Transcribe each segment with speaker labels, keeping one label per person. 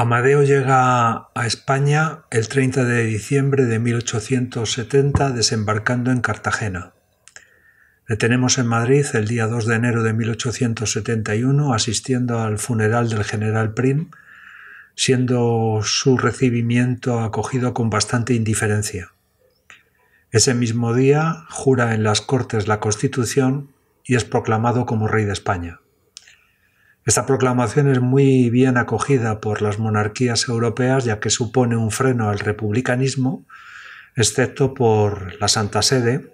Speaker 1: Amadeo llega a España el 30 de diciembre de 1870 desembarcando en Cartagena. Le tenemos en Madrid el día 2 de enero de 1871 asistiendo al funeral del general Prim, siendo su recibimiento acogido con bastante indiferencia. Ese mismo día jura en las Cortes la Constitución y es proclamado como rey de España. Esta proclamación es muy bien acogida por las monarquías europeas ya que supone un freno al republicanismo, excepto por la Santa Sede,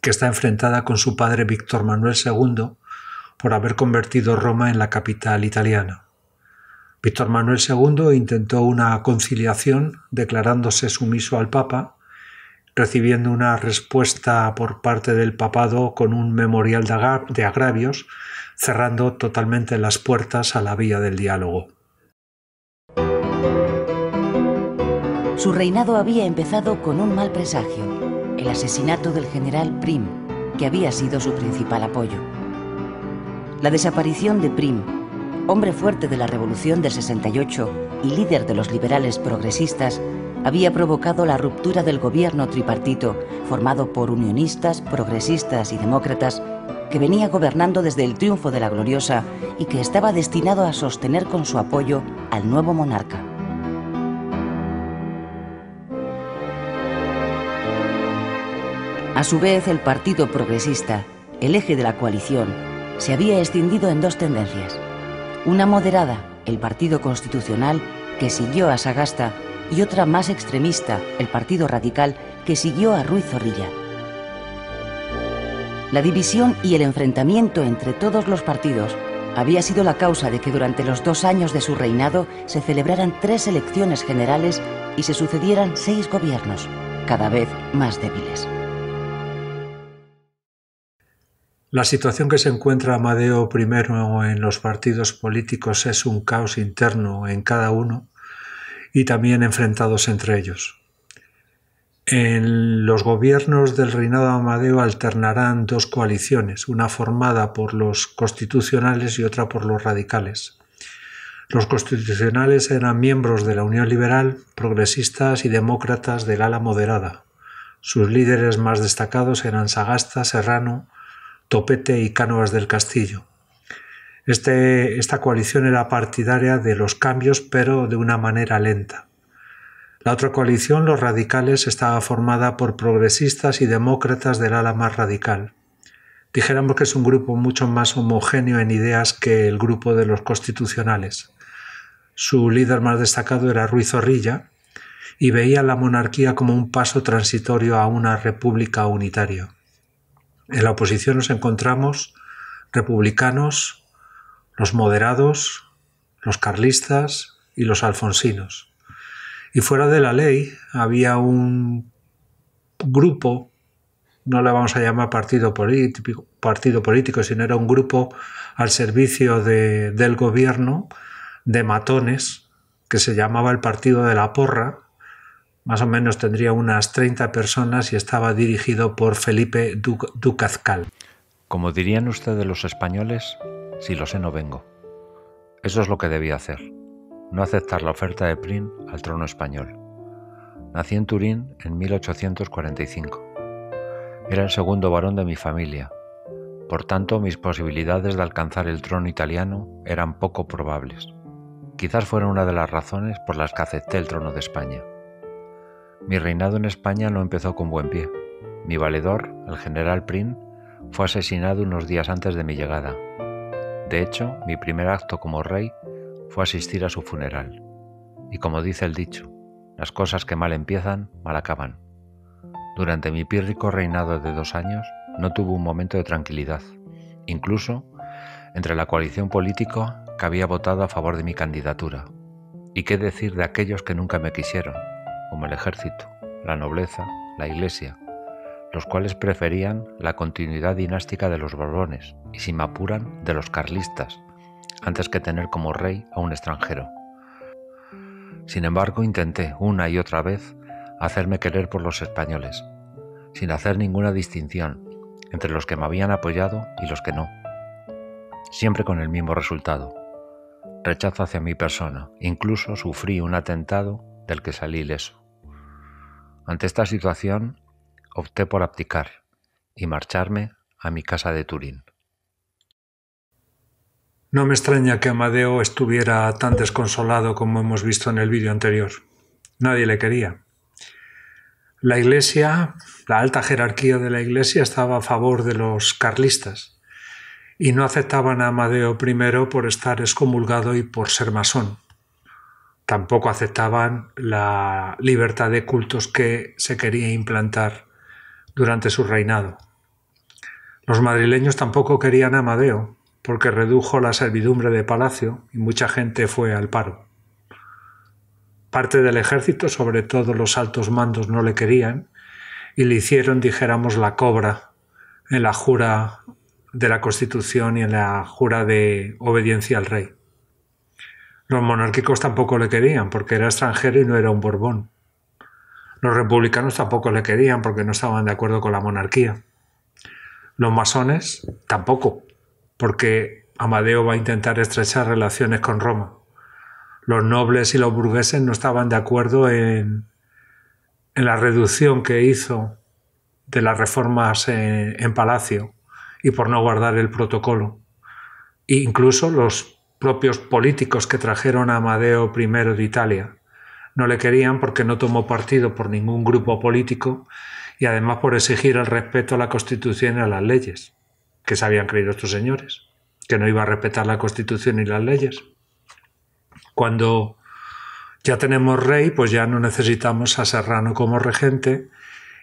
Speaker 1: que está enfrentada con su padre Víctor Manuel II por haber convertido Roma en la capital italiana. Víctor Manuel II intentó una conciliación declarándose sumiso al Papa, recibiendo una respuesta por parte del papado con un memorial de agravios cerrando totalmente las puertas a la vía del diálogo.
Speaker 2: Su reinado había empezado con un mal presagio, el asesinato del general Prim, que había sido su principal apoyo. La desaparición de Prim, hombre fuerte de la Revolución de 68 y líder de los liberales progresistas, había provocado la ruptura del gobierno tripartito, formado por unionistas, progresistas y demócratas, que venía gobernando desde el triunfo de la gloriosa y que estaba destinado a sostener con su apoyo al nuevo monarca. A su vez, el Partido Progresista, el eje de la coalición, se había extendido en dos tendencias. Una moderada, el Partido Constitucional, que siguió a Sagasta, y otra más extremista, el Partido Radical, que siguió a Ruiz Zorrilla. La división y el enfrentamiento entre todos los partidos había sido la causa de que durante los dos años de su reinado se celebraran tres elecciones generales y se sucedieran seis gobiernos, cada vez más débiles. La
Speaker 1: situación que se encuentra Amadeo I en los partidos políticos es un caos interno en cada uno y también enfrentados entre ellos. En los gobiernos del reinado Amadeo alternarán dos coaliciones, una formada por los constitucionales y otra por los radicales. Los constitucionales eran miembros de la Unión Liberal, progresistas y demócratas del ala moderada. Sus líderes más destacados eran Sagasta, Serrano, Topete y Cánovas del Castillo. Este, esta coalición era partidaria de los cambios, pero de una manera lenta. La otra coalición, los radicales, estaba formada por progresistas y demócratas del ala más radical. Dijéramos que es un grupo mucho más homogéneo en ideas que el grupo de los constitucionales. Su líder más destacado era Ruiz Zorrilla y veía la monarquía como un paso transitorio a una república unitaria. En la oposición nos encontramos republicanos, los moderados, los carlistas y los alfonsinos. Y fuera de la ley había un grupo, no le vamos a llamar partido político, partido político sino era un grupo al servicio del gobierno de matones que se llamaba el Partido de la Porra, más o menos tendría unas 30 personas y estaba dirigido por Felipe du Ducazcal. Como dirían ustedes los españoles, si lo sé no vengo. Eso es lo que debía hacer no aceptar la oferta de Prín al trono español. Nací en Turín en 1845. Era el segundo varón de mi familia, por tanto mis posibilidades de alcanzar el trono italiano eran poco probables. Quizás fuera una de las razones por las que acepté el trono de España. Mi reinado en España no empezó con buen pie. Mi valedor, el general Prin, fue asesinado unos días antes de mi llegada. De hecho, mi primer acto como rey fue asistir a su funeral. Y como dice el dicho, las cosas que mal empiezan, mal acaban. Durante mi pírrico reinado de dos años no tuve un momento de tranquilidad. Incluso, entre la coalición política que había votado a favor de mi candidatura. ¿Y qué decir de aquellos que nunca me quisieron, como el ejército, la nobleza, la iglesia, los cuales preferían la continuidad dinástica de los Borbones y, si me apuran, de los carlistas, antes que tener como rey a un extranjero. Sin embargo, intenté una y otra vez hacerme querer por los españoles, sin hacer ninguna distinción entre los que me habían apoyado y los que no, siempre con el mismo resultado, rechazo hacia mi persona, incluso sufrí un atentado del que salí ileso. Ante esta situación, opté por abdicar y marcharme a mi casa de Turín. No me extraña que Amadeo estuviera tan desconsolado como hemos visto en el vídeo anterior. Nadie le quería. La iglesia, la alta jerarquía de la iglesia estaba a favor de los carlistas y no aceptaban a Amadeo I por estar excomulgado y por ser masón. Tampoco aceptaban la libertad de cultos que se quería implantar durante su reinado. Los madrileños tampoco querían a Amadeo, porque redujo la servidumbre de palacio y mucha gente fue al paro. Parte del ejército, sobre todo los altos mandos, no le querían y le hicieron, dijéramos, la cobra en la jura de la Constitución y en la jura de obediencia al rey. Los monárquicos tampoco le querían porque era extranjero y no era un Borbón. Los republicanos tampoco le querían porque no estaban de acuerdo con la monarquía. Los masones tampoco, porque Amadeo va a intentar estrechar relaciones con Roma. Los nobles y los burgueses no estaban de acuerdo en, la reducción que hizo de las reformas en, Palacio y por no guardar el protocolo. E incluso los propios políticos que trajeron a Amadeo I de Italia. No le querían porque no tomó partido por ningún grupo político y además por exigir el respeto a la Constitución y a las leyes que se habían creído estos señores, que no iba a respetar la Constitución y las leyes. Cuando ya tenemos rey, pues ya no necesitamos a Serrano como regente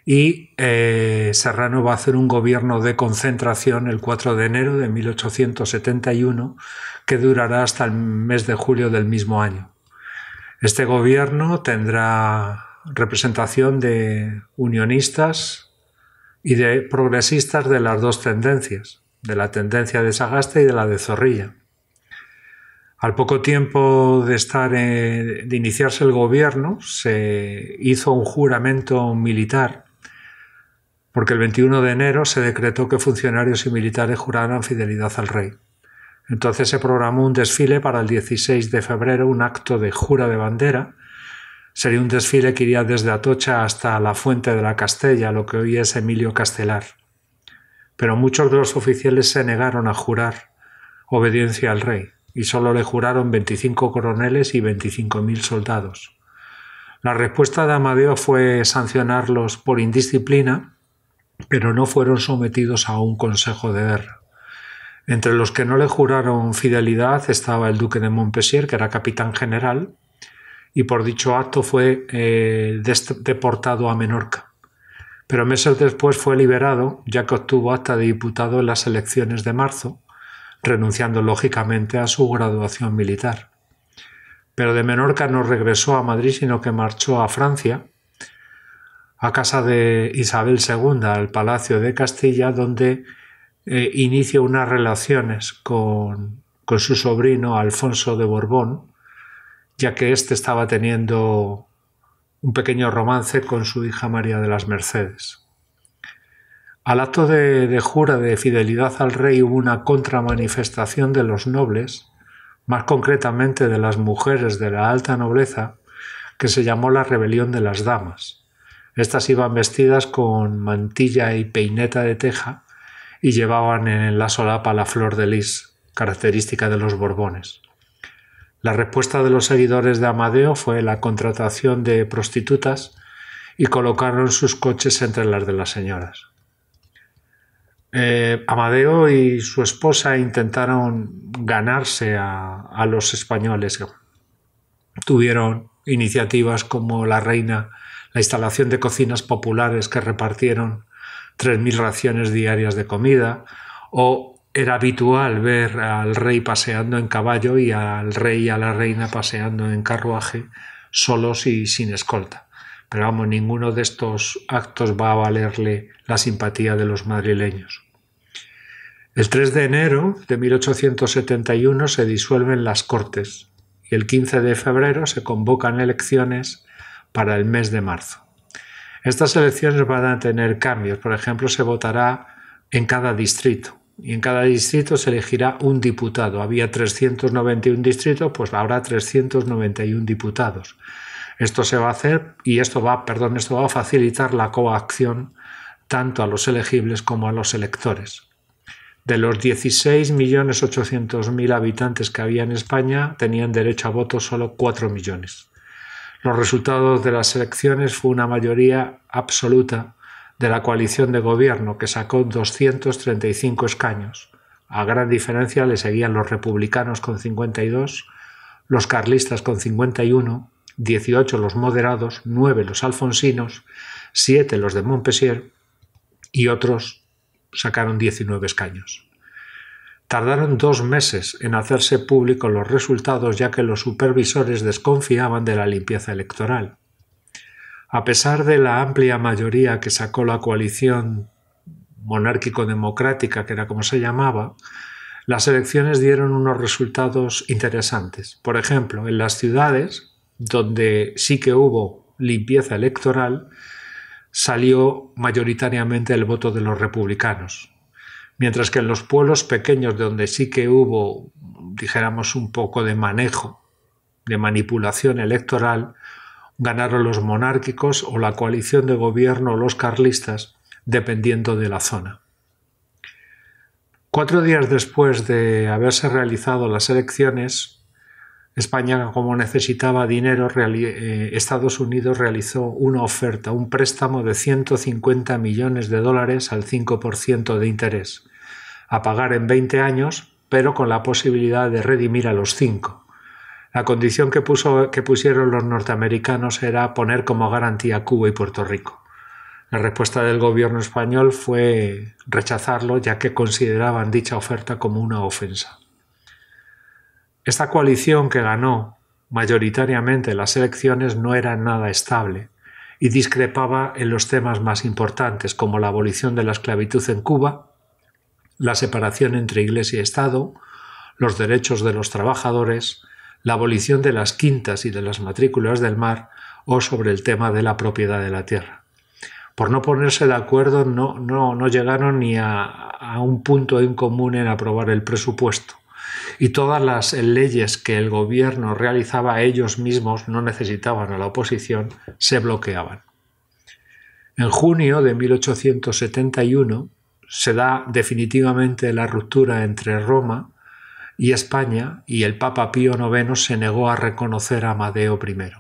Speaker 1: y eh, Serrano va a hacer un gobierno de concentración el 4 de enero de 1871 que durará hasta el mes de julio del mismo año. Este gobierno tendrá representación de unionistas, y de progresistas de las dos tendencias, de la tendencia de Sagasta y de la de Zorrilla. Al poco tiempo de, estar, eh, de iniciarse el gobierno, se hizo un juramento militar, porque el 21 de enero se decretó que funcionarios y militares juraran fidelidad al rey. Entonces se programó un desfile para el 16 de febrero, un acto de jura de bandera, Sería un desfile que iría desde Atocha hasta la Fuente de la Castella, lo que hoy es Emilio Castelar. Pero muchos de los oficiales se negaron a jurar obediencia al rey, y solo le juraron 25 coroneles y 25.000 soldados. La respuesta de Amadeo fue sancionarlos por indisciplina, pero no fueron sometidos a un consejo de guerra. Entre los que no le juraron fidelidad estaba el duque de Montpensier, que era capitán general, y por dicho acto fue eh, deportado a Menorca. Pero meses después fue liberado, ya que obtuvo hasta de diputado en las elecciones de marzo, renunciando lógicamente a su graduación militar. Pero de Menorca no regresó a Madrid, sino que marchó a Francia, a casa de Isabel II, al Palacio de Castilla, donde eh, inició unas relaciones con, con su sobrino Alfonso de Borbón, ya que éste estaba teniendo un pequeño romance con su hija María de las Mercedes. Al acto de, jura de fidelidad al rey hubo una contramanifestación de los nobles, más concretamente de las mujeres de la alta nobleza, que se llamó la rebelión de las damas. Estas iban vestidas con mantilla y peineta de teja y llevaban en la solapa la flor de lis, característica de los Borbones. La respuesta de los seguidores de Amadeo fue la contratación de prostitutas y colocaron sus coches entre las de las señoras. Eh, Amadeo y su esposa intentaron ganarse a, a los españoles. Tuvieron iniciativas como la reina, la instalación de cocinas populares que repartieron 3.000 raciones diarias de comida o era habitual ver al rey paseando en caballo y al rey y a la reina paseando en carruaje, solos y sin escolta. Pero vamos, ninguno de estos actos va a valerle la simpatía de los madrileños. El 3 de enero de 1871 se disuelven las Cortes y el 15 de febrero se convocan elecciones para el mes de marzo. Estas elecciones van a tener cambios, por ejemplo, se votará en cada distrito y en cada distrito se elegirá un diputado. Había 391 distritos, pues habrá 391 diputados. Esto se va a hacer y esto va, perdón, esto va a facilitar la coacción tanto a los elegibles como a los electores. De los 16.800.000 habitantes que había en España, tenían derecho a voto solo 4 millones. Los resultados de las elecciones fue una mayoría absoluta de la coalición de gobierno, que sacó 235 escaños. A gran diferencia le seguían los republicanos con 52, los carlistas con 51, 18 los moderados, 9 los alfonsinos, 7 los de Montpessier y otros sacaron 19 escaños. Tardaron dos meses en hacerse públicos los resultados ya que los supervisores desconfiaban de la limpieza electoral a pesar de la amplia mayoría que sacó la coalición monárquico-democrática, que era como se llamaba, las elecciones dieron unos resultados interesantes. Por ejemplo, en las ciudades, donde sí que hubo limpieza electoral, salió mayoritariamente el voto de los republicanos, mientras que en los pueblos pequeños donde sí que hubo, dijéramos, un poco de manejo, de manipulación electoral, ganaron los monárquicos o la coalición de gobierno o los carlistas, dependiendo de la zona. Cuatro días después de haberse realizado las elecciones, España, como necesitaba dinero, eh, Estados Unidos realizó una oferta, un préstamo de 150 millones de dólares al 5% de interés, a pagar en 20 años, pero con la posibilidad de redimir a los 5. La condición que, que pusieron los norteamericanos era poner como garantía Cuba y Puerto Rico. La respuesta del gobierno español fue rechazarlo, ya que consideraban dicha oferta como una ofensa. Esta coalición que ganó mayoritariamente las elecciones no era nada estable y discrepaba en los temas más importantes, como la abolición de la esclavitud en Cuba, la separación entre Iglesia y Estado, los derechos de los trabajadores, la abolición de las quintas y de las matrículas del mar o sobre el tema de la propiedad de la tierra. Por no ponerse de acuerdo no, no, no llegaron ni a, a un punto en común en aprobar el presupuesto y todas las leyes que el gobierno realizaba ellos mismos no necesitaban a la oposición, se bloqueaban. En junio de 1871 se da definitivamente la ruptura entre Roma y España y el Papa Pío IX se negó a reconocer a Amadeo I.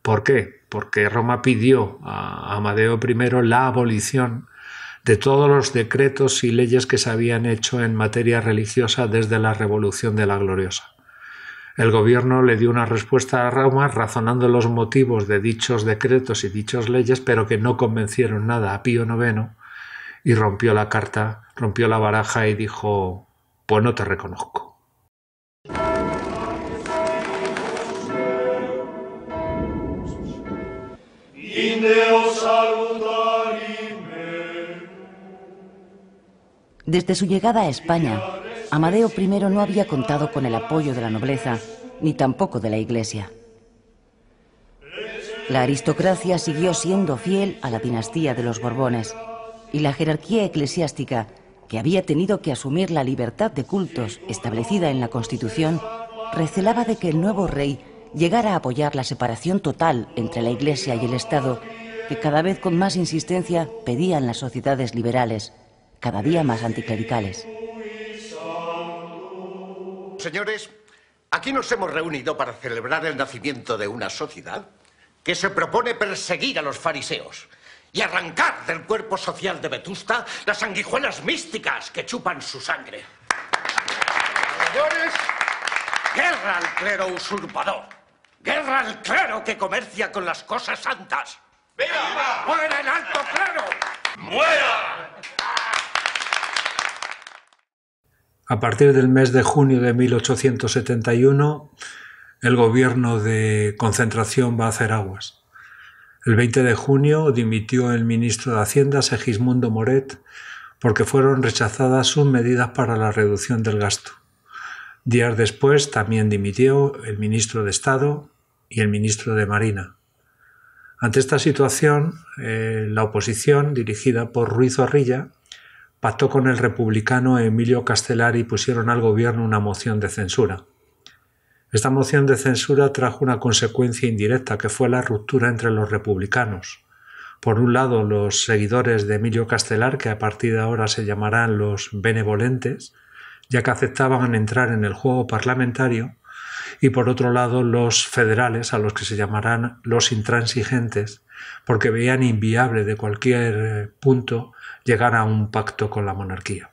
Speaker 1: ¿Por qué? Porque Roma pidió a Amadeo I la abolición de todos los decretos y leyes que se habían hecho en materia religiosa desde la Revolución de la Gloriosa. El gobierno le dio una respuesta a Roma razonando los motivos de dichos decretos y dichas leyes, pero que no convencieron nada a Pío IX y rompió la carta, rompió la baraja y dijo, pues no te reconozco.
Speaker 2: Desde su llegada a España, Amadeo I no había contado con el apoyo de la nobleza, ni tampoco de la Iglesia. La aristocracia siguió siendo fiel a la dinastía de los Borbones y la jerarquía eclesiástica, que había tenido que asumir la libertad de cultos establecida en la Constitución, recelaba de que el nuevo rey llegara a apoyar la separación total entre la Iglesia y el Estado, que cada vez con más insistencia pedían las sociedades liberales cada día más anticlericales.
Speaker 1: Señores, aquí nos hemos reunido para celebrar el nacimiento de una sociedad que se propone perseguir a los fariseos y arrancar del cuerpo social de Vetusta las sanguijuelas místicas que chupan su sangre. Señores, guerra al clero usurpador, guerra al clero que comercia con las cosas santas. ¡Viva! ¡Muera el alto clero! ¡Muera! A partir del mes de junio de 1871, el gobierno de concentración va a hacer aguas. El 20 de junio dimitió el ministro de Hacienda, Segismundo Moret, porque fueron rechazadas sus medidas para la reducción del gasto. Días después también dimitió el ministro de Estado y el ministro de Marina. Ante esta situación, eh, la oposición, dirigida por Ruiz Zorrilla, pactó con el republicano Emilio Castelar y pusieron al gobierno una moción de censura. Esta moción de censura trajo una consecuencia indirecta, que fue la ruptura entre los republicanos. Por un lado, los seguidores de Emilio Castelar, que a partir de ahora se llamarán los benevolentes, ya que aceptaban entrar en el juego parlamentario, y por otro lado, los federales, a los que se llamarán los intransigentes, porque veían inviable de cualquier punto llegar a un pacto con la monarquía.